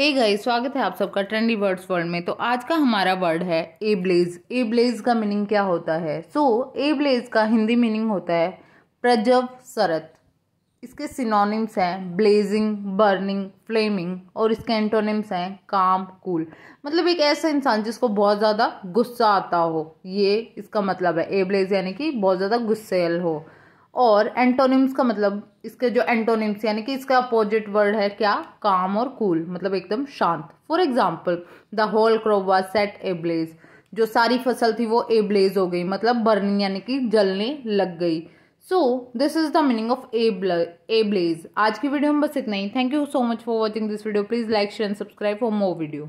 ए गई स्वागत है आप सबका ट्रेंडी वर्ड्स वर्ल्ड में तो आज का हमारा वर्ड है ए ब्लेज ए ब्लेज का मीनिंग क्या होता है सो so, ए ब्लेज का हिंदी मीनिंग होता है प्रजव सरत इसके सिनोनिम्स हैं ब्लेजिंग बर्निंग फ्लेमिंग और इसके एंटोनिम्स हैं काम कूल मतलब एक ऐसा इंसान जिसको बहुत ज़्यादा गुस्सा आता हो ये इसका मतलब है ए ब्लेज यानी कि बहुत ज़्यादा गुस्सेल हो और एंटोनिम्स का मतलब इसके जो एंटोनिम्स यानी कि इसका अपोजिट वर्ड है क्या काम और कूल मतलब एकदम शांत for example the whole crop was set ablaze जो सारी फसल थी वो ए ब्लेज हो गई मतलब बर्निंग यानी कि जलने लग गई so this is the meaning of a ablaze आज की वीडियो में बस इतना ही thank you so much for watching this video please like share and subscribe for more video